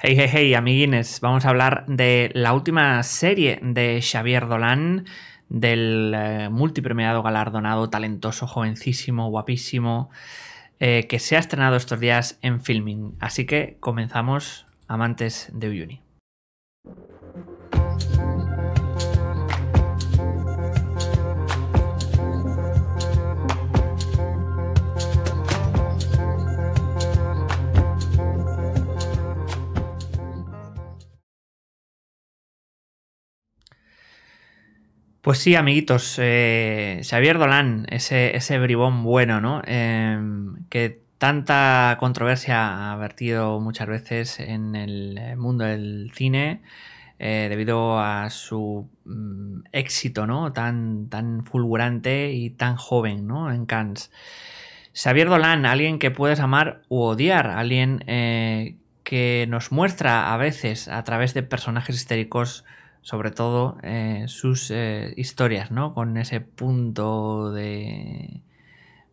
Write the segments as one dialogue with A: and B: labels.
A: Hey, hey, hey, amiguines, vamos a hablar de la última serie de Xavier Dolan, del eh, multipremiado, galardonado, talentoso, jovencísimo, guapísimo, eh, que se ha estrenado estos días en filming. Así que comenzamos, amantes de Uyuni. Pues sí, amiguitos, eh, Xavier Dolan, ese, ese bribón bueno, ¿no? Em, que tanta controversia ha vertido muchas veces en el mundo del cine eh, debido a su mm, éxito, ¿no? Tan, tan fulgurante y tan joven, ¿no? En Cannes. Xavier Dolan, alguien que puedes amar u odiar, alguien eh, que nos muestra a veces a través de personajes histéricos sobre todo eh, sus eh, historias, ¿no? Con ese punto de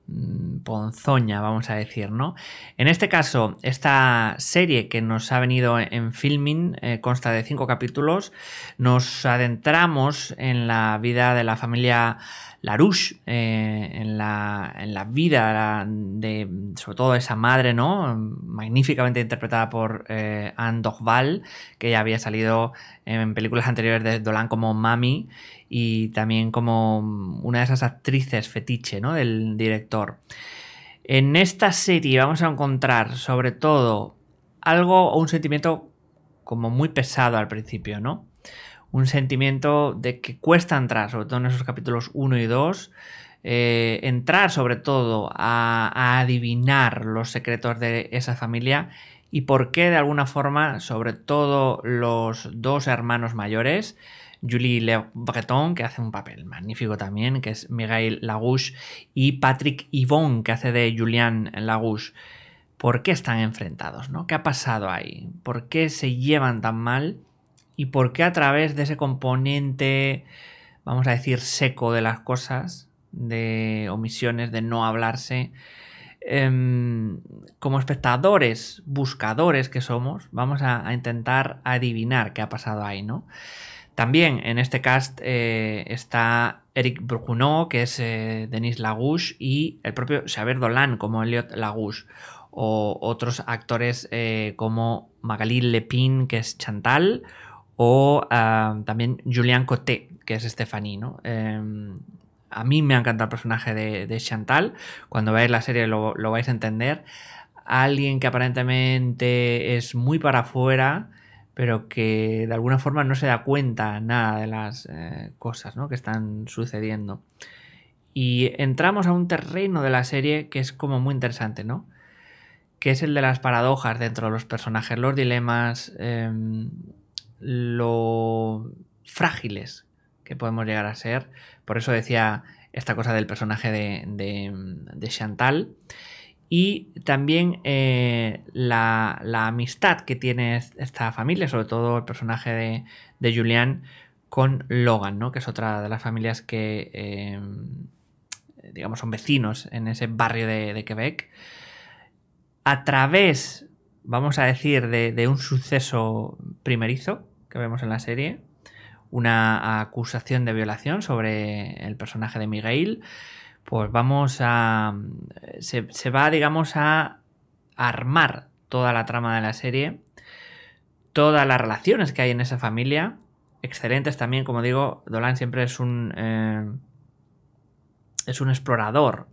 A: mm, ponzoña, vamos a decir, ¿no? En este caso, esta serie que nos ha venido en filming eh, consta de cinco capítulos. Nos adentramos en la vida de la familia eh, la eh, en, la, vida de, sobre todo, esa madre, ¿no? Magníficamente interpretada por eh, Anne Dogval, que ya había salido en películas anteriores de Dolan como Mami y también como una de esas actrices fetiche, ¿no? Del director. En esta serie vamos a encontrar, sobre todo, algo o un sentimiento como muy pesado al principio, ¿no? un sentimiento de que cuesta entrar, sobre todo en esos capítulos 1 y 2. Eh, entrar sobre todo a, adivinar los secretos de esa familia y por qué de alguna forma, sobre todo los dos hermanos mayores, Julie Le Breton, que hace un papel magnífico también, que es Miguel Lagouche, y Patrick Yvonne, que hace de Julian Lagouche. ¿Por qué están enfrentados? ¿no? ¿Qué ha pasado ahí? ¿Por qué se llevan tan mal? y por qué a través de ese componente, vamos a decir, seco de las cosas, de omisiones, de no hablarse, em, como espectadores, buscadores que somos, vamos a, intentar adivinar qué ha pasado ahí, ¿no? También en este cast eh, está Eric Brucuneau, que es eh, Denis Lagouche, y el propio Xavier Dolan, como Elliot Lagouche, o otros actores eh, como Magalie Lepin, que es Chantal, o también Julián Coté, que es Stephanie, ¿no? Em, a mí me encanta el personaje de, Chantal, cuando veáis la serie lo, vais a entender. Alguien que aparentemente es muy para afuera, pero que de alguna forma no se da cuenta nada de las eh, cosas que están sucediendo. Y entramos a un terreno de la serie que es como muy interesante, ¿no? Que es el de las paradojas dentro de los personajes, los dilemas, em, lo frágiles que podemos llegar a ser. Por eso decía esta cosa del personaje de, Chantal. Y también eh, la, amistad que tiene esta familia, sobre todo el personaje de, de Julian con Logan, ¿no? que es otra de las familias que, eh, digamos, son vecinos en ese barrio de, de Quebec. A través vamos a decir, de, un suceso primerizo que vemos en la serie, una acusación de violación sobre el personaje de Miguel, pues vamos a... se, va, digamos, a armar toda la trama de la serie, todas las relaciones que hay en esa familia, excelentes también, como digo, Dolan siempre es un... Eh, es un explorador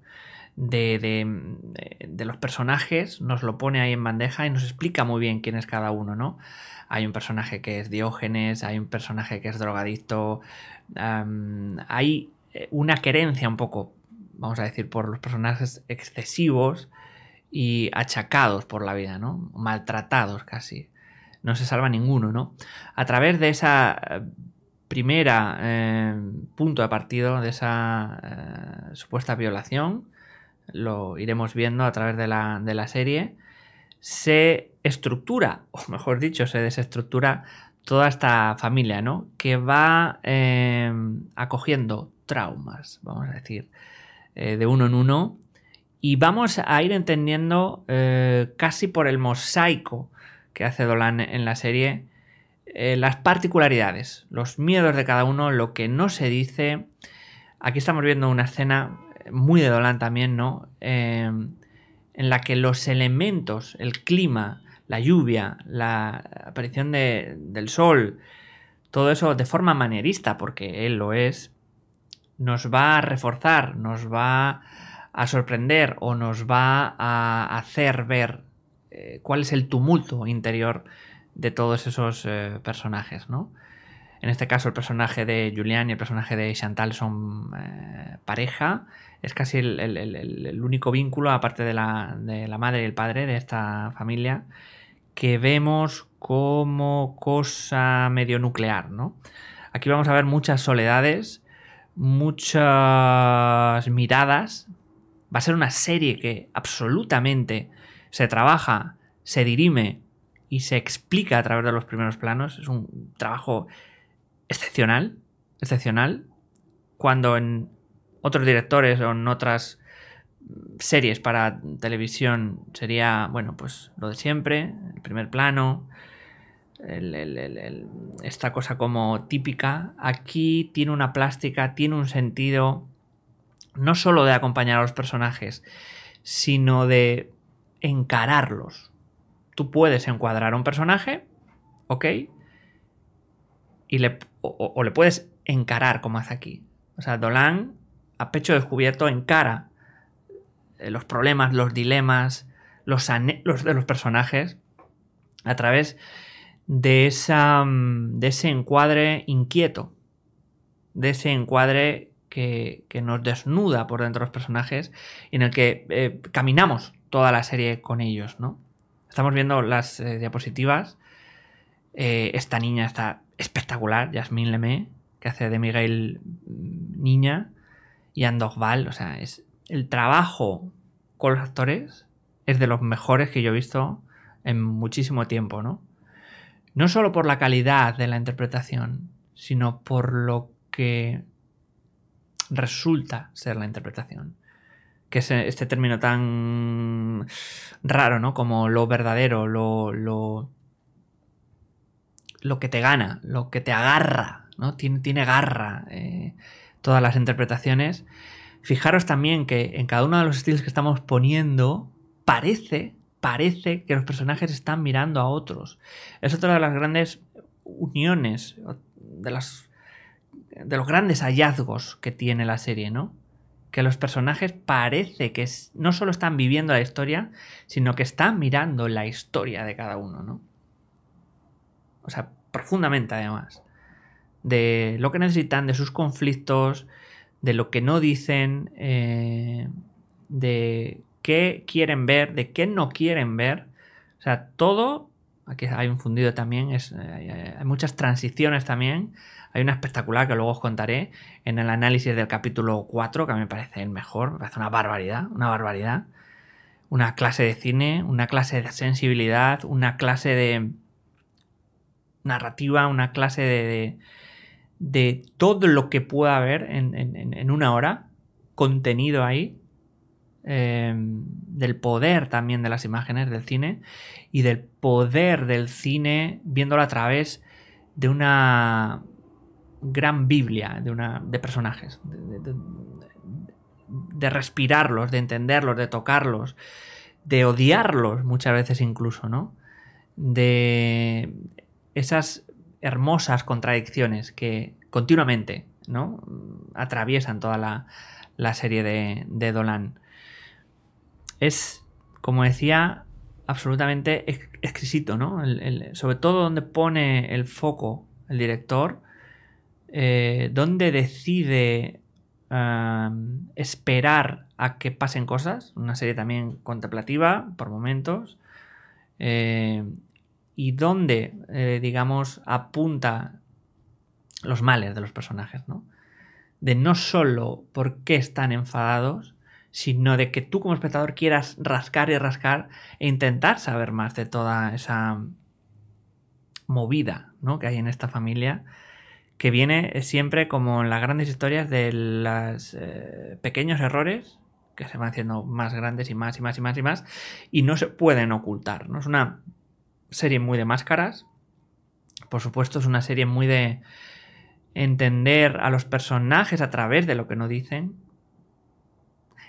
A: de, mm, de, los personajes, nos lo pone ahí en bandeja y nos explica muy bien quién es cada uno, ¿no? Hay un personaje que es Diógenes, hay un personaje que es drogadicto, hay eh, una querencia un poco, vamos a decir, por los personajes excesivos y achacados por la vida, ¿no? Maltratados casi. No se salva ninguno, ¿no? A través de esa eh, primera eh, punto de partido de esa supuesta violación, lo iremos viendo a través de la, serie, se estructura, o mejor dicho, se desestructura toda esta familia, ¿no? Que va em, acogiendo traumas, vamos a decir, eh, de uno en uno, y vamos a ir entendiendo eh, casi por el mosaico que hace Dolan en la serie, eh, las particularidades, los miedos de cada uno, lo que no se dice. Aquí estamos viendo una escena muy de Dolan también, ¿no? Em, en la que los elementos, el clima, la lluvia, la aparición del sol, todo eso de forma manierista, porque él lo es, nos va a reforzar, nos va a sorprender o nos va a hacer ver eh, cuál es el tumulto interior de todos esos eh, personajes, ¿no? En este caso el personaje de Julián y el personaje de Chantal son eh, pareja es casi el, único vínculo, aparte de la, de la, madre y el padre de esta familia, que vemos como cosa medio nuclear, ¿no? Aquí vamos a ver muchas soledades, muchas miradas. Va a ser una serie que absolutamente se trabaja, se dirime y se explica a través de los primeros planos. Es un trabajo excepcional, excepcional. Cuando en otros directores o en otras series para televisión sería, bueno, pues lo de siempre, el primer plano, esta cosa como típica. Aquí tiene una plástica, tiene un sentido, no solo de acompañar a los personajes, sino de encararlos. Tú puedes encuadrar a un personaje, ¿ok? Y le, o le puedes encarar como hace aquí. O sea, Dolan a pecho descubierto en cara eh, los problemas, los dilemas, los anhelos de eh, los personajes a través de, esa, mm, de ese encuadre inquieto, de ese encuadre que, nos desnuda por dentro de los personajes y en el que eh, caminamos toda la serie con ellos, ¿no? Estamos viendo las diapositivas. esta niña está espectacular, Yasmín Lemé, que hace de Miguel mm, niña y Andogval, o sea, es el trabajo con los actores es de los mejores que yo he visto en muchísimo tiempo, ¿no? No solo por la calidad de la interpretación, sino por lo que resulta ser la interpretación. Que es este término tan raro, ¿no? Como lo verdadero, lo, lo, que te gana, lo que te agarra, ¿no? Tiene, tiene garra. Eh, todas las interpretaciones. Fijaros también que en cada uno de los estilos que estamos poniendo parece, parece que los personajes están mirando a otros. Es otra de las grandes uniones, de, las, de los grandes hallazgos que tiene la serie, ¿no? que los personajes parece que no solo están viviendo la historia, sino que están mirando la historia de cada uno, ¿no? O sea, profundamente además de lo que necesitan, de sus conflictos, de lo que no dicen, eh, de qué quieren ver, de qué no quieren ver. O sea, todo, aquí hay un fundido también, es, eh, eh, hay, muchas transiciones también. Hay una espectacular que luego os contaré en el análisis del capítulo 4, que a mí me parece el mejor, me parece una barbaridad, una barbaridad. Una clase de cine, una clase de sensibilidad, una clase de narrativa, una clase de de todo lo que pueda haber en, una hora, contenido ahí, em, del poder también de las imágenes del cine y del poder del cine viéndolo a través de una gran biblia de, una, de personajes, de, de respirarlos, de entenderlos, de tocarlos, de odiarlos muchas veces incluso, ¿no? De esas hermosas contradicciones que continuamente ¿no? atraviesan toda la, serie de, Dolan. Es, como decía, absolutamente exquisito, ¿no? sobre todo donde pone el foco el director, eh, donde decide esperar a que pasen cosas, una serie también contemplativa por momentos, eh, y dónde, eh, digamos, apunta los males de los personajes, ¿no? De no solo por qué están enfadados, sino de que tú como espectador quieras rascar y rascar e intentar saber más de toda esa movida ¿no? que hay en esta familia, que viene siempre como en las grandes historias de los eh, pequeños errores que se van haciendo más grandes y más y más y más y más y no se pueden ocultar, ¿no? Es una serie muy de máscaras. Por supuesto, es una serie muy de entender a los personajes a través de lo que no dicen.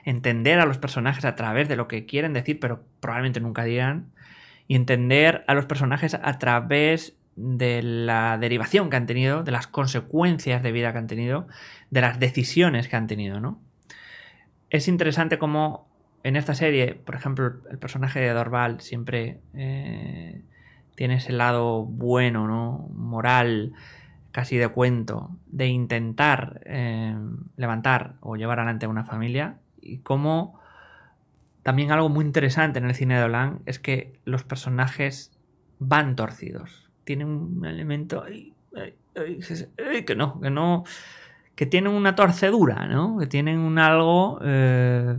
A: Entender a los personajes a través de lo que quieren decir, pero probablemente nunca dirán. Y entender a los personajes a través de la derivación que han tenido, de las consecuencias de vida que han tenido, de las decisiones que han tenido, ¿no? Es interesante como en esta serie, por ejemplo, el personaje de Dorval siempre eh, tiene ese lado bueno, ¿no? Moral, casi de cuento, de intentar eh, levantar o llevar adelante una familia. Y como también algo muy interesante en el cine de Olan es que los personajes van torcidos. Tienen un elemento que no, que no, que tienen una torcedura, ¿no? Que tienen un algo, eh,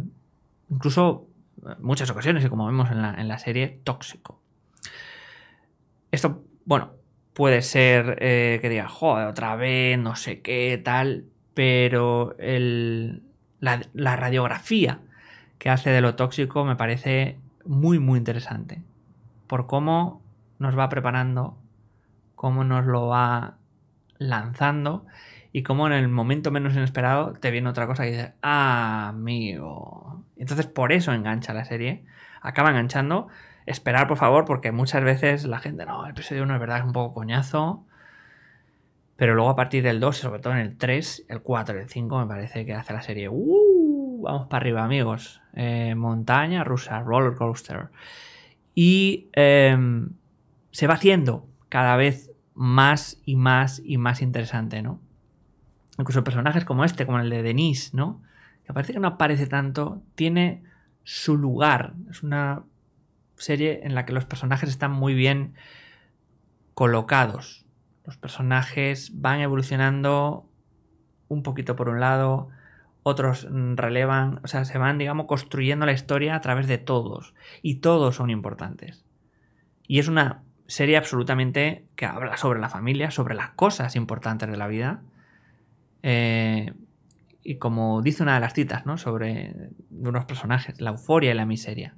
A: incluso en eh, muchas ocasiones, y como vemos en la, en la serie, tóxico esto, bueno, puede ser eh, que diga, joder, otra vez, no sé qué, tal, pero la, radiografía que hace de lo tóxico me parece muy, muy interesante. Por cómo nos va preparando, cómo nos lo va lanzando y cómo en el momento menos inesperado te viene otra cosa y dices, ah, amigo. Entonces por eso engancha la serie, acaba enganchando esperar, por favor, porque muchas veces la gente, no, el episodio 1 es verdad es un poco coñazo. Pero luego a partir del 2, sobre todo en el 3, el 4, el 5, me parece que hace la serie. Uh, vamos para arriba, amigos. Eh, montaña rusa, roller coaster. Y em, se va haciendo cada vez más y más y más interesante, ¿no? Incluso personajes como este, como el de Denise, ¿no? Que parece que no aparece tanto, tiene su lugar. Es una serie en la que los personajes están muy bien colocados. Los personajes van evolucionando un poquito por un lado, otros relevan, o sea, se van, digamos, construyendo la historia a través de todos. Y todos son importantes. Y es una serie absolutamente que habla sobre la familia, sobre las cosas importantes de la vida. Eh, y como dice una de las citas, ¿no? Sobre unos personajes, la euforia y la miseria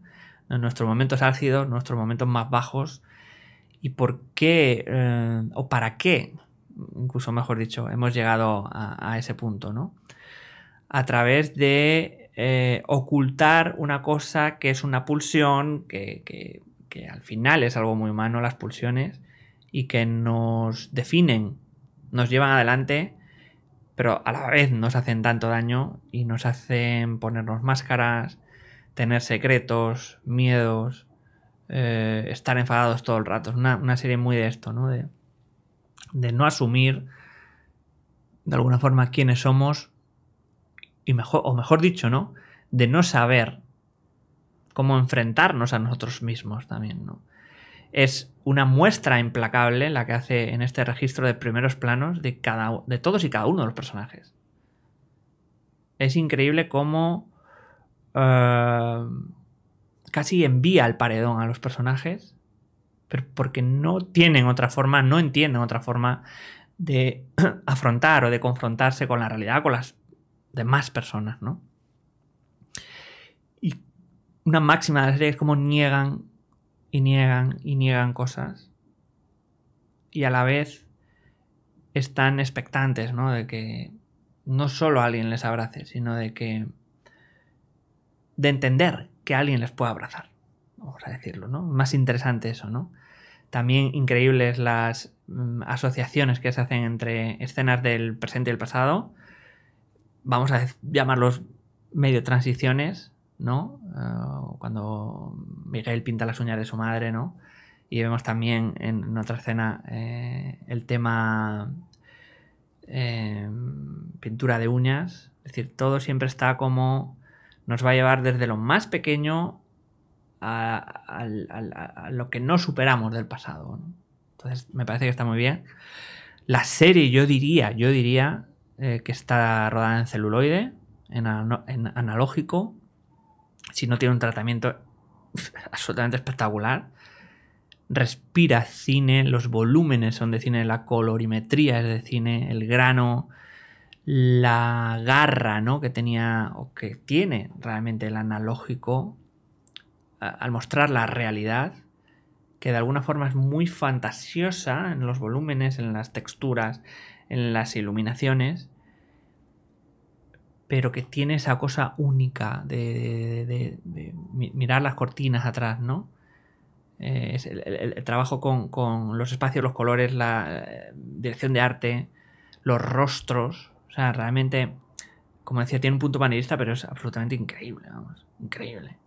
A: nuestros momentos álgidos, nuestros momentos más bajos, y por qué eh, o para qué, incluso mejor dicho, hemos llegado a, ese punto, ¿no? A través de eh, ocultar una cosa que es una pulsión, que, que, que al final es algo muy humano, las pulsiones, y que nos definen, nos llevan adelante, pero a la vez nos hacen tanto daño y nos hacen ponernos máscaras, tener secretos, miedos, eh, estar enfadados todo el rato. Es una, serie muy de esto, ¿no? De, no asumir de alguna forma quiénes somos y mejor, o mejor dicho, ¿no? De no saber cómo enfrentarnos a nosotros mismos también, ¿no? Es una muestra implacable la que hace en este registro de primeros planos de, cada, de todos y cada uno de los personajes. Es increíble cómo eh, casi envía al paredón a los personajes, pero porque no tienen otra forma, no entienden otra forma de afrontar o de confrontarse con la realidad, con las demás personas, ¿no? Y una máxima de la serie es como niegan y niegan y niegan cosas y a la vez están expectantes, ¿no? De que no solo alguien les abrace, sino de que de entender que alguien les puede abrazar. Vamos a decirlo, ¿no? Más interesante eso, ¿no? También increíbles las mm, asociaciones que se hacen entre escenas del presente y el pasado. Vamos a llamarlos medio transiciones, ¿no? Ah, cuando Miguel pinta las uñas de su madre, ¿no? Y vemos también en otra escena eh, el tema eh, pintura de uñas. Es decir, todo siempre está como nos va a llevar desde lo más pequeño a, lo que no superamos del pasado. Entonces, me parece que está muy bien. La serie, yo diría, yo diría eh, que está rodada en celuloide, en, en analógico. Si no tiene un tratamiento absolutamente espectacular. Respira cine, los volúmenes son de cine, la colorimetría es de cine, el grano, la garra ¿no? que tenía o que tiene realmente el analógico al mostrar la realidad, que de alguna forma es muy fantasiosa en los volúmenes, en las texturas, en las iluminaciones, pero que tiene esa cosa única de, mirar las cortinas atrás, ¿no? Eh, el, trabajo con, los espacios, los colores, la eh, dirección de arte, los rostros o sea, realmente, como decía, tiene un punto panelista, pero es absolutamente increíble, vamos, increíble.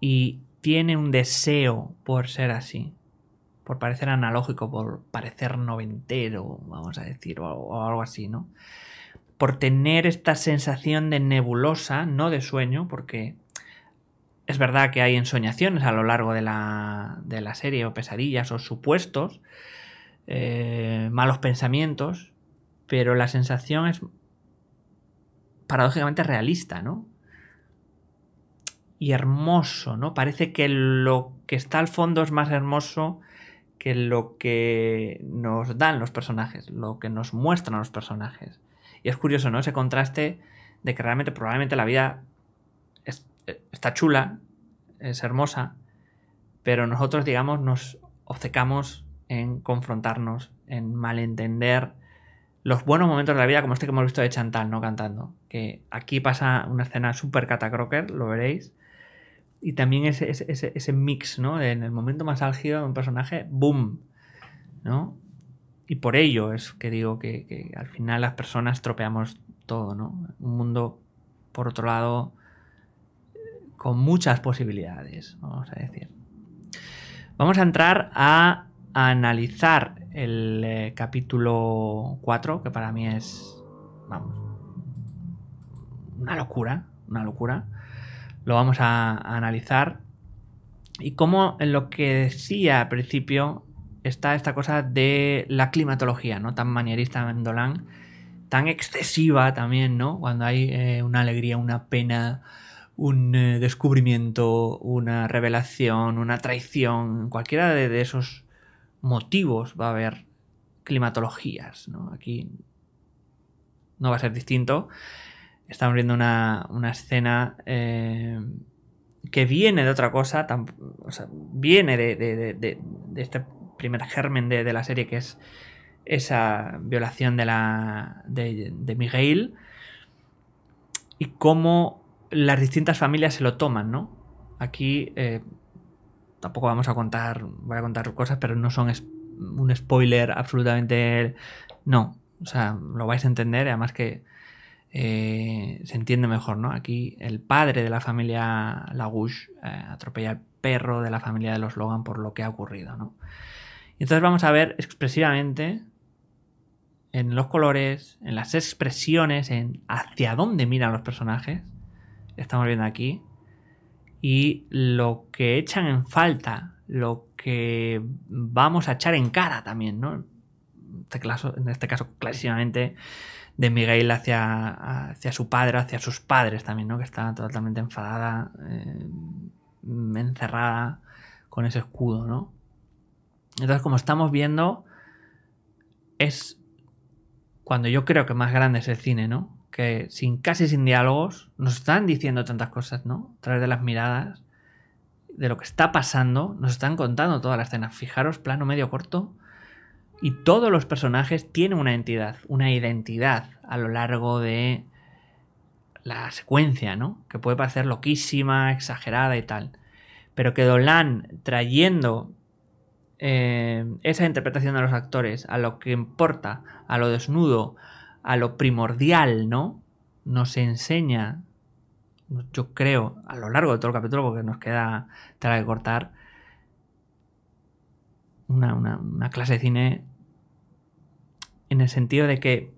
A: Y tiene un deseo por ser así, por parecer analógico, por parecer noventero, vamos a decir, o, algo así, ¿no? Por tener esta sensación de nebulosa, no de sueño, porque es verdad que hay ensoñaciones a lo largo de la, de la serie, o pesadillas, o supuestos, eh, malos pensamientos, pero la sensación es paradójicamente realista, ¿no? Y hermoso, ¿no? Parece que lo que está al fondo es más hermoso que lo que nos dan los personajes, lo que nos muestran los personajes. Y es curioso, ¿no? Ese contraste de que realmente probablemente la vida está chula, es hermosa, pero nosotros, digamos, nos obcecamos en confrontarnos, en malentender, los buenos momentos de la vida, como este que hemos visto de Chantal, ¿no? Cantando. Que aquí pasa una escena súper catacroker, lo veréis. Y también ese, ese, mix, ¿no? En el momento más álgido de un personaje, ¡boom! ¿No? Y por ello es que digo que, que al final las personas tropeamos todo, ¿no? Un mundo, por otro lado, con muchas posibilidades, vamos a decir. Vamos a entrar a analizar el eh, capítulo 4, que para mí es, vamos, una locura, una locura. Lo vamos a, analizar. Y como en lo que decía al principio está esta cosa de la climatología, ¿no? Tan manierista en tan excesiva también, ¿no? Cuando hay eh, una alegría, una pena, un eh, descubrimiento, una revelación, una traición, cualquiera de esos motivos va a haber climatologías. ¿no? Aquí no va a ser distinto. Estamos viendo una, escena eh, que viene de otra cosa, o sea, viene de, este primer germen de, la serie que es esa violación de, la, de, Miguel y cómo las distintas familias se lo toman, ¿no? Aquí eh, tampoco vamos a contar, voy a contar cosas, pero no son un spoiler absolutamente... No, o sea, lo vais a entender, además que eh, se entiende mejor, ¿no? Aquí el padre de la familia Lagouche eh, atropella al perro de la familia de los Logan por lo que ha ocurrido, ¿no? Y entonces vamos a ver expresivamente en los colores, en las expresiones, en hacia dónde miran los personajes. Estamos viendo aquí y lo que echan en falta, lo que vamos a echar en cara también, ¿no? en este, este caso, clarísimamente, de Miguel hacia, hacia su padre, hacia sus padres también, ¿no? Que está totalmente enfadada, eh, encerrada con ese escudo, ¿no? Entonces, como estamos viendo, es cuando yo creo que más grande es el cine, ¿no? que sin casi sin diálogos nos están diciendo tantas cosas, ¿no? A través de las miradas, de lo que está pasando, nos están contando toda la escena. Fijaros, plano medio corto. Y todos los personajes tienen una entidad, una identidad a lo largo de la secuencia, ¿no? Que puede parecer loquísima, exagerada y tal. Pero que Dolan trayendo eh, esa interpretación de los actores a lo que importa, a lo desnudo, a lo primordial, ¿no? Nos enseña, yo creo, a lo largo de todo el capítulo, porque nos queda tela que cortar, una, clase de cine en el sentido de que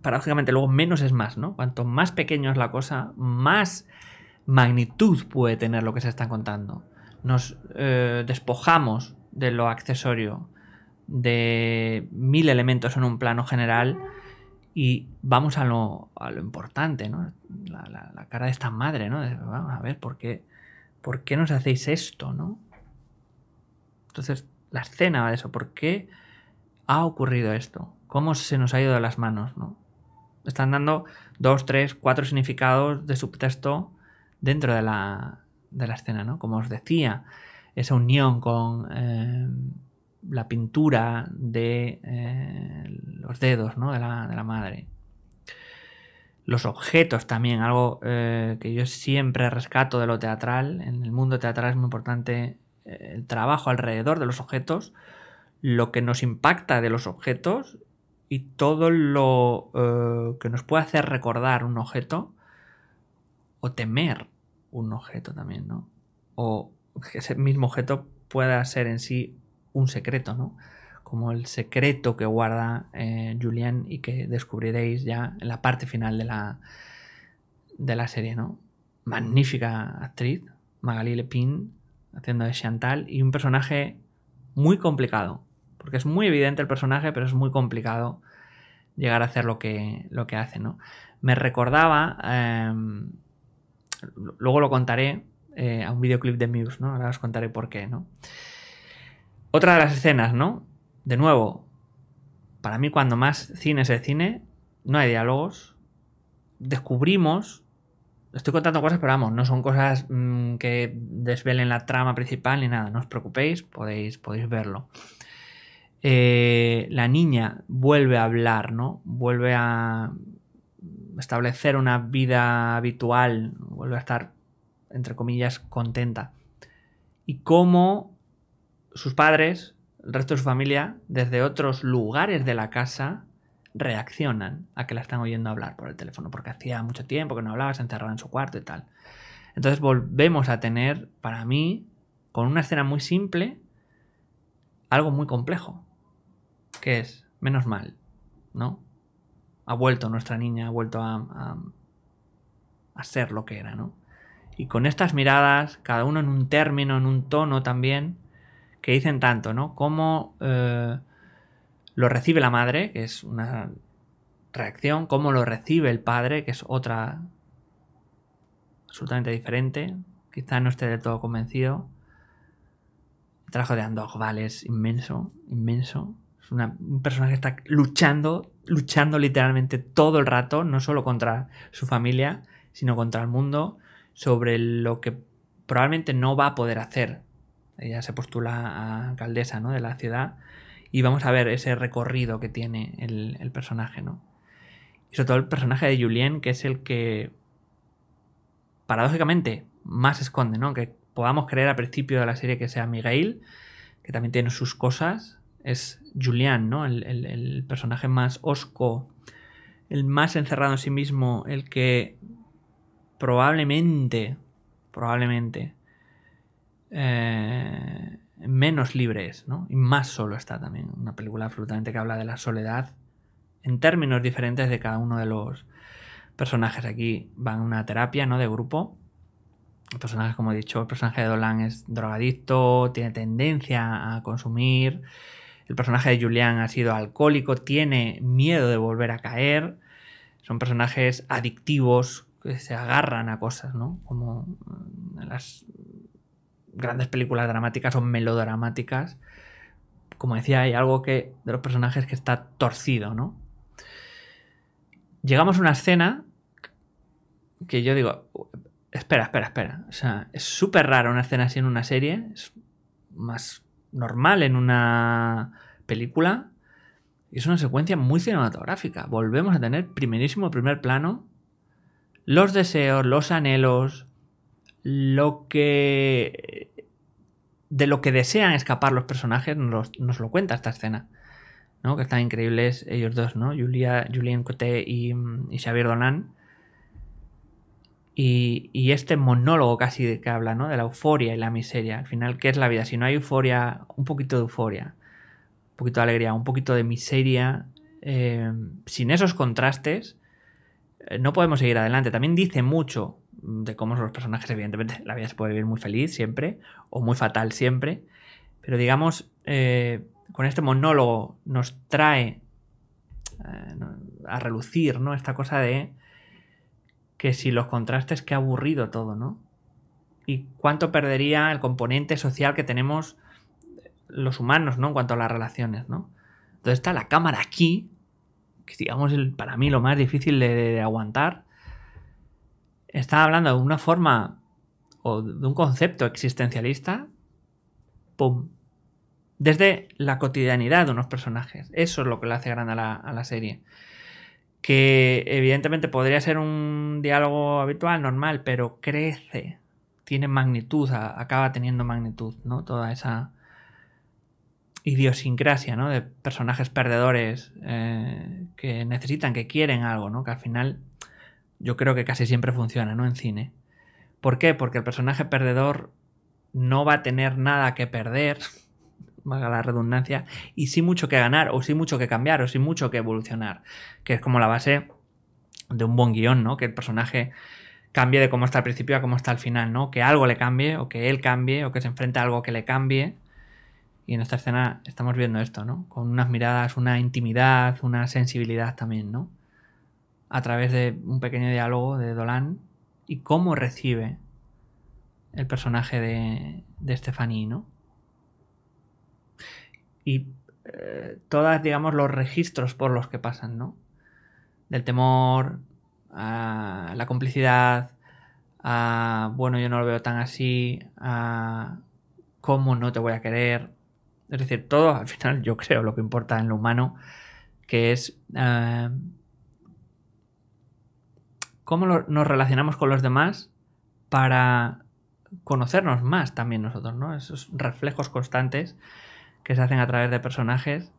A: paradójicamente luego menos es más, ¿no? Cuanto más pequeño es la cosa, más magnitud puede tener lo que se está contando. Nos eh, despojamos de lo accesorio, de mil elementos en un plano general y vamos a lo, importante, ¿no? La, cara de esta madre, ¿no? vamos a ver, ¿por qué, ¿por qué nos hacéis esto, no? Entonces, la escena va de eso. ¿Por qué ha ocurrido esto? ¿Cómo se nos ha ido de las manos, no? Están dando dos, tres, cuatro significados de subtexto dentro de la, escena, ¿no? Como os decía, esa unión con... Eh, la pintura de eh, los dedos ¿no? de, la, madre. Los objetos también, algo eh, que yo siempre rescato de lo teatral. En el mundo teatral es muy importante eh, el trabajo alrededor de los objetos, lo que nos impacta de los objetos y todo lo que nos puede hacer recordar un objeto o temer un objeto también, ¿no? O que ese mismo objeto pueda ser en sí un secreto, ¿no? Como el secreto que guarda eh, Julian y que descubriréis ya en la parte final de la, de la serie, ¿no? Magnífica actriz, Magali Lepin, haciendo de Chantal, y un personaje muy complicado, porque es muy evidente el personaje, pero es muy complicado llegar a hacer lo que, lo que hace, ¿no? Me recordaba, em, luego lo contaré eh, a un videoclip de Muse, ¿no? Ahora os contaré por qué, ¿no? Otra de las escenas, ¿no? De nuevo, para mí cuando más cine es el cine, no hay diálogos. Descubrimos, estoy contando cosas, pero vamos, no son cosas mm, que desvelen la trama principal ni nada, no os preocupéis, podéis, podéis verlo. Eh, la niña vuelve a hablar, ¿no? Vuelve a establecer una vida habitual, vuelve a estar, entre comillas, contenta. Y cómo sus padres, el resto de su familia, desde otros lugares de la casa, reaccionan a que la están oyendo hablar por el teléfono, porque hacía mucho tiempo que no hablaba, se encerraba en su cuarto y tal. Entonces volvemos a tener, para mí, con una escena muy simple, algo muy complejo, que es, menos mal, ¿no? Ha vuelto nuestra niña, ha vuelto a, a, a ser lo que era, ¿no? Y con estas miradas, cada uno en un término, en un tono también, que dicen tanto, ¿no? Cómo eh, lo recibe la madre, que es una reacción, cómo lo recibe el padre, que es otra absolutamente diferente, Quizá no esté del todo convencido. Trajo trabajo de Andogval es inmenso, inmenso. Es una, un personaje que está luchando, luchando literalmente todo el rato, no solo contra su familia, sino contra el mundo, sobre lo que probablemente no va a poder hacer ella se postula a alcaldesa ¿no? de la ciudad y vamos a ver ese recorrido que tiene el, personaje, ¿no? Y sobre todo el personaje de Julien, que es el que paradójicamente más esconde, ¿no? Que podamos creer al principio de la serie que sea Miguel, que también tiene sus cosas, es Julián, ¿no? El, el, personaje más osco, el más encerrado en sí mismo, el que probablemente, probablemente eh, menos libres ¿no? Y más solo está también. Una película absolutamente que habla de la soledad en términos diferentes de cada uno de los personajes. Aquí van a una terapia, ¿no? De grupo. Personajes, como he dicho, el personaje de Dolan es drogadicto, tiene tendencia a consumir. El personaje de julián ha sido alcohólico, tiene miedo de volver a caer. Son personajes adictivos que se agarran a cosas, ¿no? Como las grandes películas dramáticas o melodramáticas, como decía, hay algo que, de los personajes que está torcido, ¿no? Llegamos a una escena que yo digo, espera, espera, espera. O sea, es súper rara una escena así en una serie, es más normal en una película. es una secuencia muy cinematográfica. Volvemos a tener primerísimo primer plano los deseos, los anhelos, lo que de lo que desean escapar los personajes nos, lo cuenta esta escena. Que están increíbles ellos dos, ¿no? Julia, Julien Coté y, Xavier Dolan. Y, este monólogo casi que habla, ¿no? De la euforia y la miseria. Al final, ¿qué es la vida? Si no hay euforia, un poquito de euforia, un poquito de alegría, un poquito de miseria, eh, sin esos contrastes, eh, no podemos seguir adelante. También dice mucho de cómo son los personajes, evidentemente la vida se puede vivir muy feliz siempre o muy fatal siempre, pero digamos, eh, con este monólogo nos trae eh, a relucir, ¿no? Esta cosa de que si los contrastes, qué aburrido todo, ¿no? Y cuánto perdería el componente social que tenemos los humanos, ¿no? En cuanto a las relaciones, ¿no? Entonces está la cámara aquí, que digamos el, para mí lo más difícil de aguantar, está hablando de una forma o de un concepto existencialista, Desde la cotidianidad de unos personajes. Eso es lo que le hace grande a la, serie. Que evidentemente podría ser un diálogo habitual, normal, pero crece, tiene magnitud, acaba teniendo magnitud, ¿no? Toda esa idiosincrasia, ¿no? De personajes perdedores eh, que necesitan, que quieren algo, ¿no? Que al final yo creo que casi siempre funciona, ¿no? En cine. ¿Por qué? Porque el personaje perdedor no va a tener nada que perder, valga la redundancia, y sí mucho que ganar, o sí mucho que cambiar, o sí mucho que evolucionar, que es como la base de un buen guión, ¿no? Que el personaje cambie de cómo está al principio a cómo está al final, ¿no? Que algo le cambie, o que él cambie, o que se enfrente a algo que le cambie. Y en esta escena estamos viendo esto, ¿no? Con unas miradas, una intimidad, una sensibilidad también, ¿no? a través de un pequeño diálogo de Dolan y cómo recibe el personaje de, de Stephanie, ¿no? Y eh, todas, digamos, los registros por los que pasan, ¿no? Del temor, a la complicidad, a, bueno, yo no lo veo tan así, a cómo no te voy a querer. Es decir, todo al final yo creo lo que importa en lo humano, que es... Eh, cómo nos relacionamos con los demás para conocernos más también nosotros, ¿no? Esos reflejos constantes que se hacen a través de personajes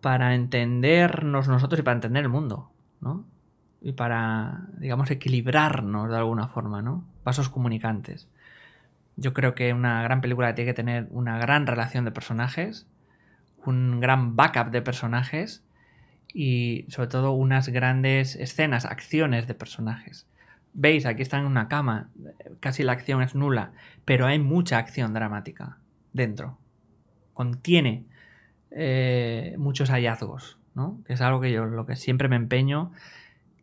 A: para entendernos nosotros y para entender el mundo, ¿no? Y para, digamos, equilibrarnos de alguna forma, ¿no? Pasos comunicantes. Yo creo que una gran película tiene que tener una gran relación de personajes, un gran backup de personajes y sobre todo unas grandes escenas, acciones de personajes. Veis, aquí están en una cama, casi la acción es nula, pero hay mucha acción dramática dentro. Contiene eh, muchos hallazgos, ¿no? Que es algo que yo lo que siempre me empeño,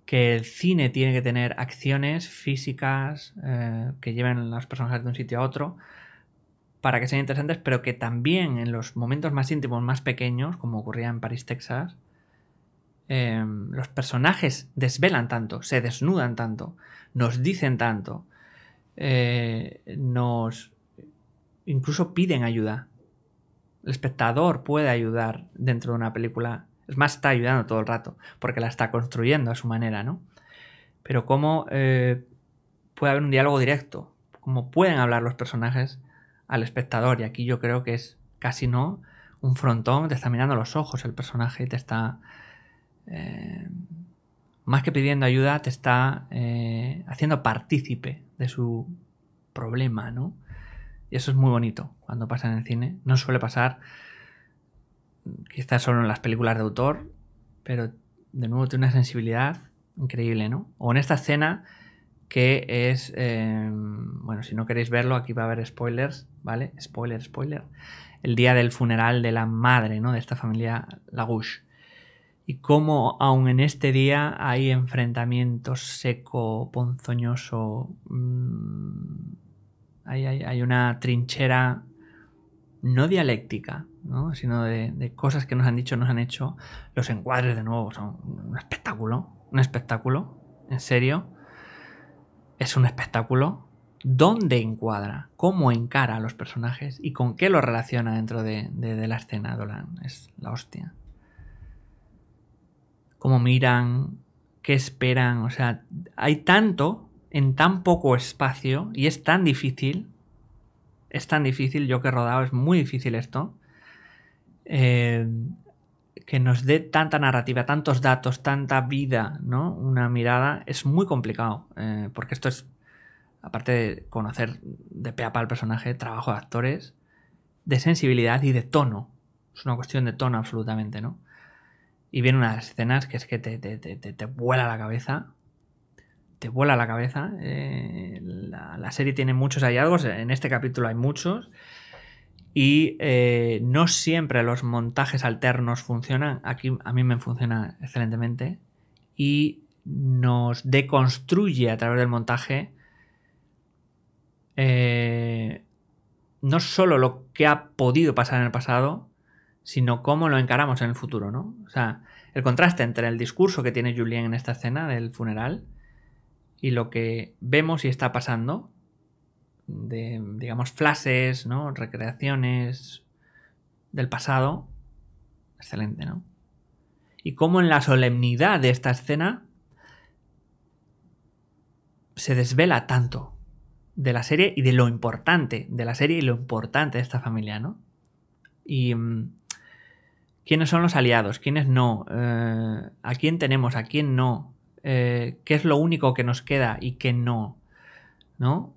A: que el cine tiene que tener acciones físicas eh, que lleven a los personajes de un sitio a otro, para que sean interesantes, pero que también en los momentos más íntimos, más pequeños, como ocurría en París, Texas, Em, los personajes desvelan tanto, se desnudan tanto, nos dicen tanto, eh, nos incluso piden ayuda. El espectador puede ayudar dentro de una película. Es más, está ayudando todo el rato, porque la está construyendo a su manera, ¿no? Pero cómo eh, puede haber un diálogo directo, cómo pueden hablar los personajes al espectador. Y aquí yo creo que es casi no un frontón, te está mirando los ojos el personaje y te está eh, más que pidiendo ayuda, te está eh, haciendo partícipe de su problema, ¿no? Y eso es muy bonito cuando pasa en el cine. No suele pasar mm, quizás solo en las películas de autor, pero de nuevo tiene una sensibilidad increíble, ¿no? O en esta escena que es, em, bueno, si no queréis verlo, aquí va a haber spoilers, ¿vale? Spoiler, spoiler. El día del funeral de la madre, ¿no? De esta familia Lagouche y cómo aún en este día hay enfrentamientos seco, ponzoñoso. Mm, hay, una trinchera no dialéctica, ¿no? sino de, cosas que nos han dicho, nos han hecho. Los encuadres de nuevo son un espectáculo, un espectáculo, en serio. Es un espectáculo. ¿Dónde encuadra? ¿Cómo encara a los personajes? ¿Y con qué lo relaciona dentro de, de la escena Dolan? Es la hostia cómo miran, qué esperan. O sea, hay tanto en tan poco espacio y es tan difícil. Es tan difícil, yo que he rodado, es muy difícil esto. Eh, que nos dé tanta narrativa, tantos datos, tanta vida, ¿no? Una mirada es muy complicado, eh, porque esto es, aparte de conocer de pe a el personaje, trabajo de actores, de sensibilidad y de tono. Es una cuestión de tono absolutamente, ¿no? Y vienen unas escenas que es que te, te, te, te vuela la cabeza. Te vuela la cabeza. Eh, la, serie tiene muchos hallazgos. En este capítulo hay muchos. Y eh, no siempre los montajes alternos funcionan. Aquí a mí me funciona excelentemente. Y nos deconstruye a través del montaje. Eh, no solo lo que ha podido pasar en el pasado, sino cómo lo encaramos en el futuro, ¿no? O sea, el contraste entre el discurso que tiene Julien en esta escena del funeral y lo que vemos y está pasando, de, digamos, flashes, ¿no? Recreaciones del pasado, excelente, ¿no? Y cómo en la solemnidad de esta escena se desvela tanto de la serie y de lo importante de la serie y lo importante de esta familia, ¿no? Y mm, quiénes son los aliados, quiénes no, eh, a quién tenemos, a quién no, eh, qué es lo único que nos queda y qué no, ¿no?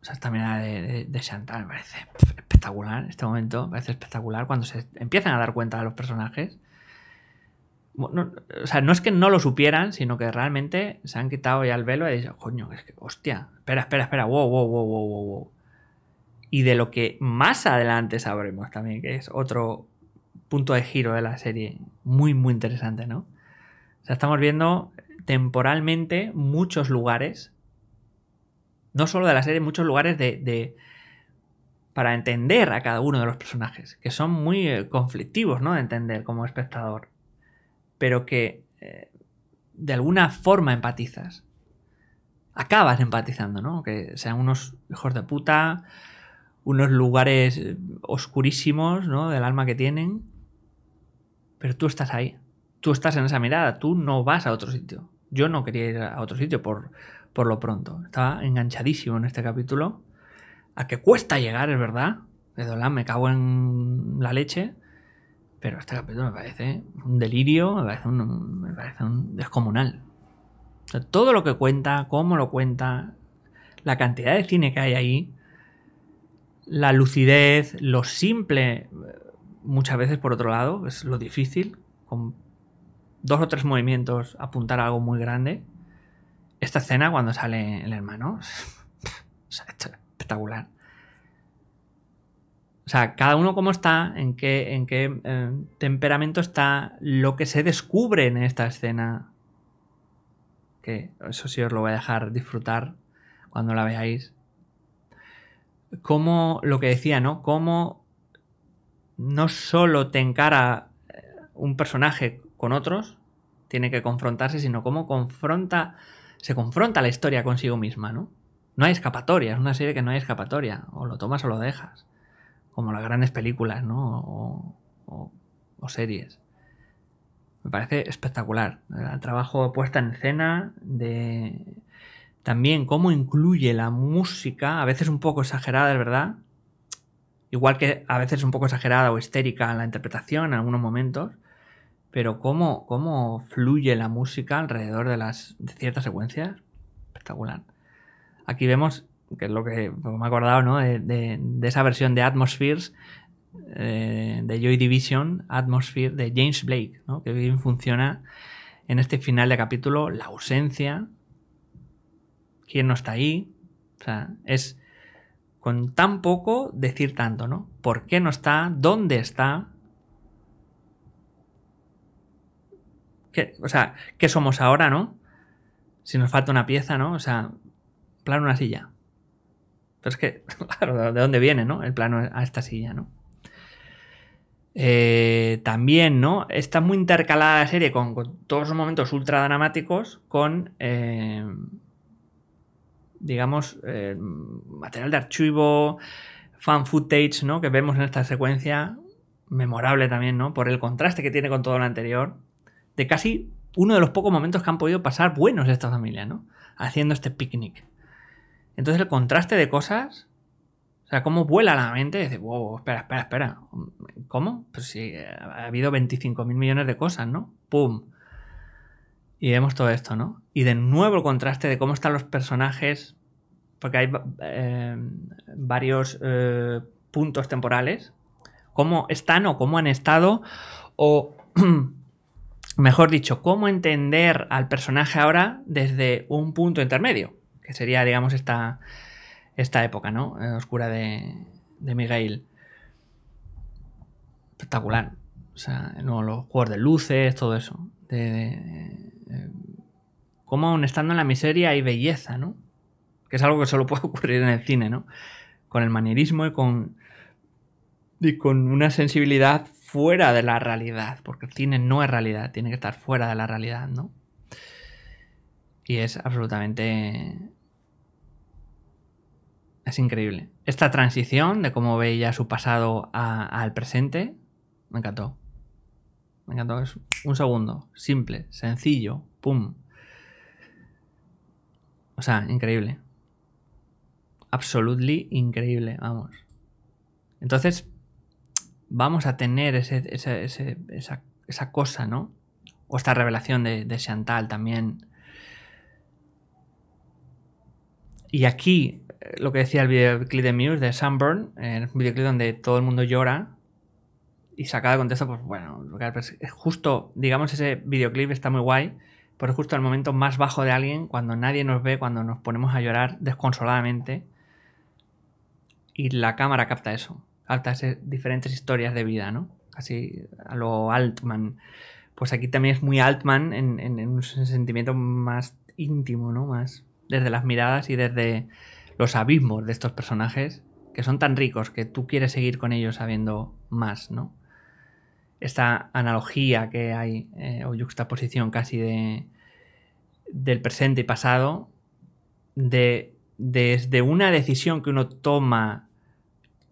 A: O sea, esta mirada de, Chantal me parece espectacular, este momento me parece espectacular cuando se empiezan a dar cuenta de los personajes. o sea, no es que no lo supieran, sino que realmente se han quitado ya el velo y dicen, coño, es que, hostia, espera, espera, espera, wow, wow, wow, wow, wow. Y de lo que más adelante sabremos también, que es otro, punto de giro de la serie. Muy, muy interesante, ¿no? O sea, estamos viendo temporalmente muchos lugares, no solo de la serie, muchos lugares de, para entender a cada uno de los personajes, que son muy eh, conflictivos, ¿no? De entender como espectador, pero que eh, de alguna forma empatizas. Acabas empatizando, ¿no? Que sean unos hijos de puta, unos lugares eh, oscurísimos, ¿no? Del alma que tienen, pero tú estás ahí, tú estás en esa mirada, tú no vas a otro sitio. Yo no quería ir a otro sitio por, por lo pronto. Estaba enganchadísimo en este capítulo. A que cuesta llegar, es verdad. De Dolan me cago en la leche. Pero este capítulo me parece un delirio, me parece un, descomunal. todo lo que cuenta, cómo lo cuenta, la cantidad de cine que hay ahí, la lucidez, lo simple muchas veces, por otro lado, es lo difícil, con dos o tres movimientos apuntar a algo muy grande. Esta escena cuando sale el hermano, es espectacular. O sea, cada uno cómo está, en qué, en qué eh, temperamento está, lo que se descubre en esta escena. Que eso sí os lo voy a dejar disfrutar cuando la veáis. Como lo que decía, ¿no? Cómo no solo te encara eh, un personaje con otros, tiene que confrontarse, sino cómo confronta, se confronta la historia consigo misma, ¿no? No hay escapatoria, es una serie que no hay escapatoria, o lo tomas o lo dejas, como las grandes películas, ¿no? O, series. Me parece espectacular el trabajo puesta en escena, de también cómo incluye la música, a veces un poco exagerada, es verdad, igual que a veces un poco exagerada o histérica la interpretación en algunos momentos, pero cómo, cómo fluye la música alrededor de, las, ciertas secuencias, espectacular. Aquí vemos, que es lo que me he acordado, ¿no? de, esa versión de Atmospheres eh, de Joy Division, Atmosphere de James Blake, ¿no? que bien funciona en este final de capítulo, la ausencia, quién no está ahí, o sea, es con tan poco decir tanto, ¿no? ¿Por qué no está? ¿Dónde está? o sea, ¿qué somos ahora, no? Si nos falta una pieza, ¿no? O sea, plano una silla. Pero es que, claro, ¿de dónde viene, no? El plano a esta silla, ¿no? Eh, también, ¿no? Está muy intercalada la serie con, todos los momentos ultra dramáticos con, eh, digamos, eh, material de archivo, fan footage, ¿no? Que vemos en esta secuencia, memorable también, ¿no? Por el contraste que tiene con todo lo anterior, de casi uno de los pocos momentos que han podido pasar buenos de esta familia, ¿no? Haciendo este picnic. Entonces el contraste de cosas, o sea, cómo vuela la mente, dice, wow, espera, espera, espera, ¿cómo? Pues sí, ha habido 25 mil millones de cosas, ¿no? ¡Pum! Y vemos todo esto, ¿no? Y de nuevo el contraste de cómo están los personajes, porque hay eh, varios eh, puntos temporales, cómo están o cómo han estado, o mejor dicho, cómo entender al personaje ahora desde un punto intermedio, que sería, digamos, esta, esta época, ¿no? Eh, oscura de, de Miguel. Espectacular. O sea, no, los juegos de luces, todo eso. de, como eh, cómo aún estando en la miseria hay belleza, ¿no? Que es algo que solo puede ocurrir en el cine, ¿no? Con el manierismo y con, y con una sensibilidad fuera de la realidad, porque el cine no es realidad, tiene que estar fuera de la realidad, ¿no? Y es absolutamente... Es increíble. Esta transición de cómo veía su pasado al presente, me encantó. Me encantó. un segundo. Simple, sencillo. Pum. O sea, increíble. Absolutely increíble, vamos. Entonces, vamos a tener esa, cosa, ¿no? O esta revelación de, Chantal también. Y aquí, eh, lo que decía el videoclip de Muse de Sunburn, el eh, videoclip donde todo el mundo llora, y sacada de contexto, pues bueno, es justo, digamos, ese videoclip está muy guay, pero es justo el momento más bajo de alguien, cuando nadie nos ve, cuando nos ponemos a llorar desconsoladamente, y la cámara capta eso, capta esas diferentes historias de vida, ¿no? Así a lo Altman. Pues aquí también es muy Altman en, en un sentimiento más íntimo, ¿no? Más desde las miradas y desde los abismos de estos personajes que son tan ricos que tú quieres seguir con ellos sabiendo más, ¿no? esta analogía que hay, eh, o juxtaposición casi de, del presente y pasado, de, desde una decisión que uno toma,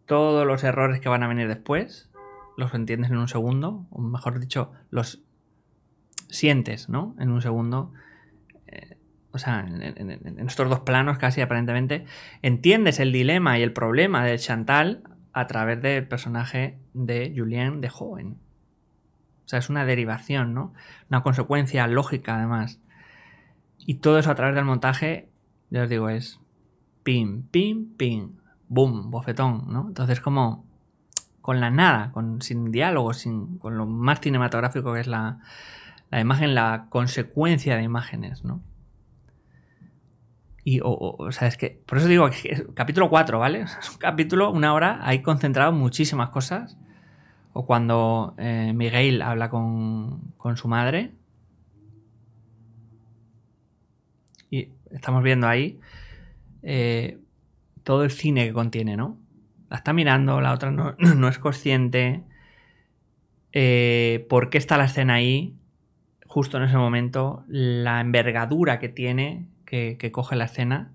A: todos los errores que van a venir después, los entiendes en un segundo, o mejor dicho, los sientes, ¿no? En un segundo. Eh, o sea, en, estos dos planos casi aparentemente, entiendes el dilema y el problema de Chantal a través del personaje de Julien de joven. O sea, es una derivación, ¿no? Una consecuencia lógica, además. Y todo eso a través del montaje, ya os digo, es pim, pim, pim, boom, bofetón, ¿no? Entonces, como con la nada, sin diálogo, sin, con lo más cinematográfico que es la, imagen, la consecuencia de imágenes, ¿no? Y, o, o, sea, es que, por eso digo, capítulo 4, ¿vale? Es un capítulo, una hora, ahí concentrado muchísimas cosas o cuando eh, Miguel habla con, su madre. Y estamos viendo ahí eh, todo el cine que contiene, ¿no? La está mirando, la otra no, es consciente. Eh, ¿Por qué está la escena ahí? Justo en ese momento, la envergadura que tiene, que, que coge la escena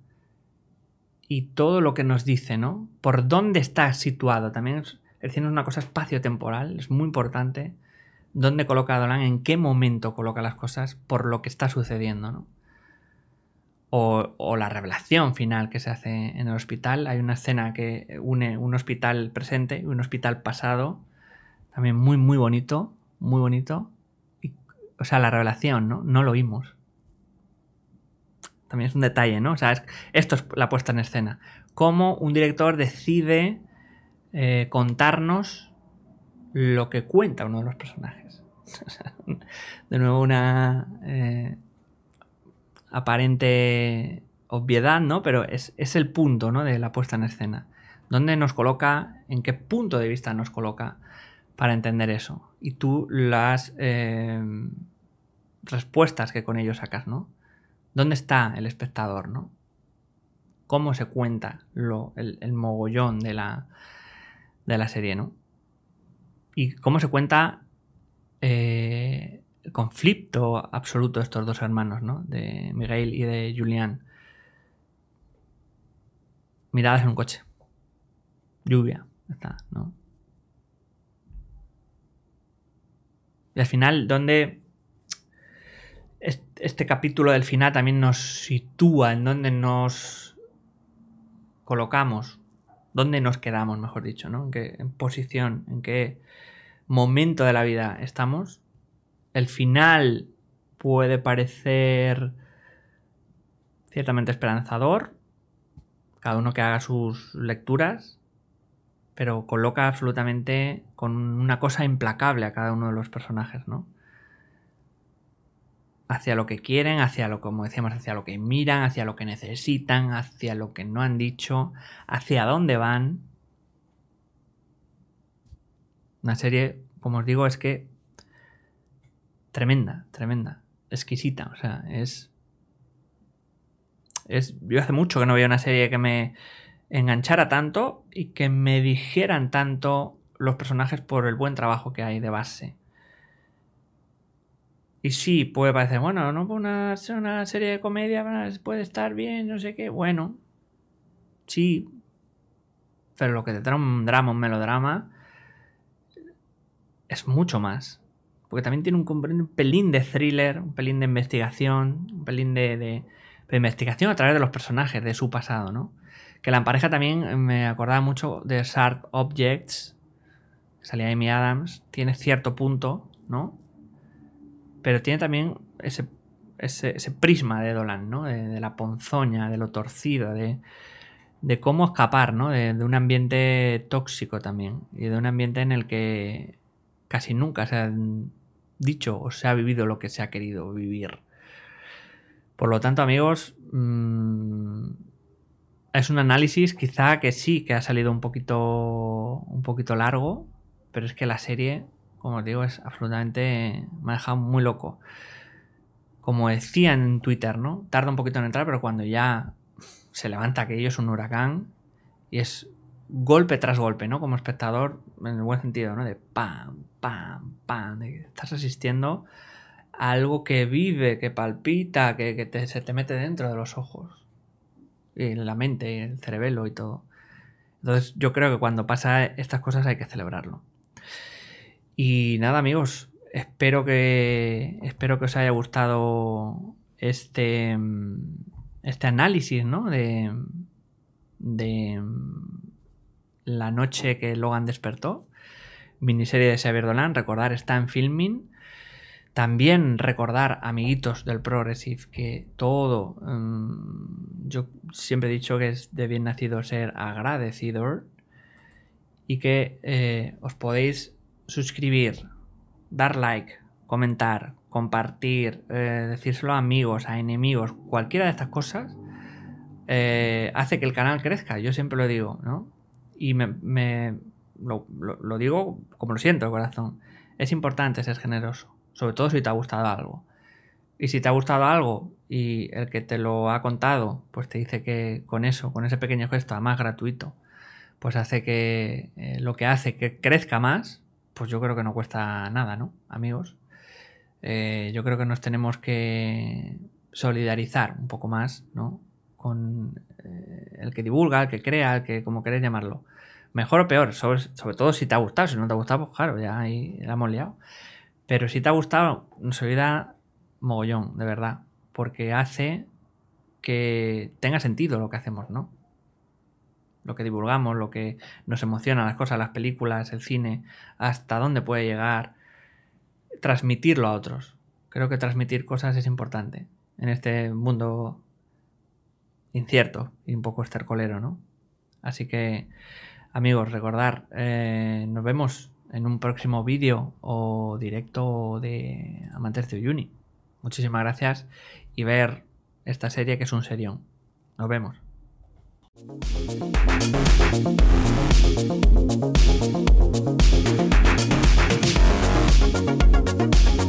A: y todo lo que nos dice, ¿no? ¿Por dónde está situado? También es, el cine es una cosa espacio-temporal, es muy importante. ¿Dónde coloca a Dolan? ¿En qué momento coloca las cosas por lo que está sucediendo? ¿no? O, la revelación final que se hace en el hospital. Hay una escena que une un hospital presente y un hospital pasado. También muy, muy bonito. Muy bonito. Y, o sea, la revelación, ¿no? No lo vimos. También es un detalle, ¿no? O sea, esto es la puesta en escena. Cómo un director decide eh, contarnos lo que cuenta uno de los personajes. de nuevo, una eh, aparente obviedad, ¿no? Pero es, el punto, ¿no? De la puesta en escena. ¿Dónde nos coloca? ¿En qué punto de vista nos coloca para entender eso? Y tú las eh, respuestas que con ello sacas, ¿no? ¿Dónde está el espectador, ¿no? ¿Cómo se cuenta lo, el mogollón de la, de la serie, ¿no? Y cómo se cuenta eh, el conflicto absoluto de estos dos hermanos, ¿no? De Miguel y de Julián. Miradas en un coche. Lluvia. Está, ¿no? Y al final, ¿dónde...? este capítulo del final también nos sitúa en donde nos colocamos dónde nos quedamos, mejor dicho, ¿no? En qué posición, en qué momento de la vida estamos. El final puede parecer ciertamente esperanzador, cada uno que haga sus lecturas, pero coloca absolutamente con una cosa implacable a cada uno de los personajes, ¿no? hacia lo que quieren, hacia lo, como decíamos, hacia lo que miran, hacia lo que necesitan, hacia lo que no han dicho, hacia dónde van. Una serie, como os digo, es que tremenda, tremenda, exquisita, o sea, es... es yo hace mucho que no veía una serie que me enganchara tanto y que me dijeran tanto los personajes por el buen trabajo que hay de base. Y sí, puede parecer, bueno, no pues una, una serie de comedia puede estar bien, no sé qué. Bueno, sí. Pero lo que te trae un drama, un melodrama, es mucho más. Porque también tiene un, pelín de thriller, un pelín de investigación, un pelín de, de, investigación a través de los personajes, de su pasado, ¿no? Que la pareja también eh, me acordaba mucho de Sharp Objects, salía Amy Adams, tiene cierto punto, ¿no? pero tiene también ese, prisma de Dolan, ¿no? De, la ponzoña, de lo torcido, de, cómo escapar, ¿no? De, un ambiente tóxico también, y de un ambiente en el que casi nunca se ha dicho o se ha vivido lo que se ha querido vivir. Por lo tanto, amigos, mm, es un análisis quizá que sí, que ha salido un poquito, un poquito largo, pero es que la serie como digo, es absolutamente. me ha dejado muy loco. Como decía en Twitter, ¿no? Tarda un poquito en entrar, pero cuando ya se levanta aquello es un huracán y es golpe tras golpe, ¿no? Como espectador, en el buen sentido, ¿no? De pam, pam, pam, de estás asistiendo a algo que vive, que palpita, que, se te mete dentro de los ojos, y en la mente, en el cerebelo y todo. Entonces yo creo que cuando pasa estas cosas hay que celebrarlo. Y nada, amigos, espero que, espero que os haya gustado este, este análisis, ¿no? De, la noche que Logan despertó. Miniserie de Xavier Dolan, recordar, está en filming. También recordar, amiguitos del Progressive, que todo. Mm, yo siempre he dicho que es de bien nacido ser agradecido y que eh, os podéis suscribir, dar like, comentar, compartir, eh, decírselo a amigos, a enemigos, cualquiera de estas cosas, eh, hace que el canal crezca. Yo siempre lo digo, ¿no? Y me, lo, digo como lo siento, corazón. Es importante ser generoso, sobre todo si te ha gustado algo. Y si te ha gustado algo y el que te lo ha contado, pues te dice que con eso, con ese pequeño gesto, más gratuito, pues hace que eh, lo que hace que crezca más, pues yo creo que no cuesta nada, ¿no? Amigos. Eh, yo creo que nos tenemos que solidarizar un poco más, ¿no? Con eh, el que divulga, el que crea, el que como queréis llamarlo. Mejor o peor, sobre, todo si te ha gustado, si no te ha gustado, pues claro, ya ahí la hemos liado. Pero si te ha gustado, nos ayuda mogollón, de verdad, porque hace que tenga sentido lo que hacemos, ¿no? lo que divulgamos, lo que nos emociona, las cosas, las películas, el cine, hasta dónde puede llegar, transmitirlo a otros. Creo que transmitir cosas es importante en este mundo incierto y un poco estercolero, ¿no? Así que, amigos, recordar, eh, nos vemos en un próximo vídeo o directo de Amantes de Muchísimas gracias y ver esta serie que es un serión. Nos vemos. Thank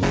A: you.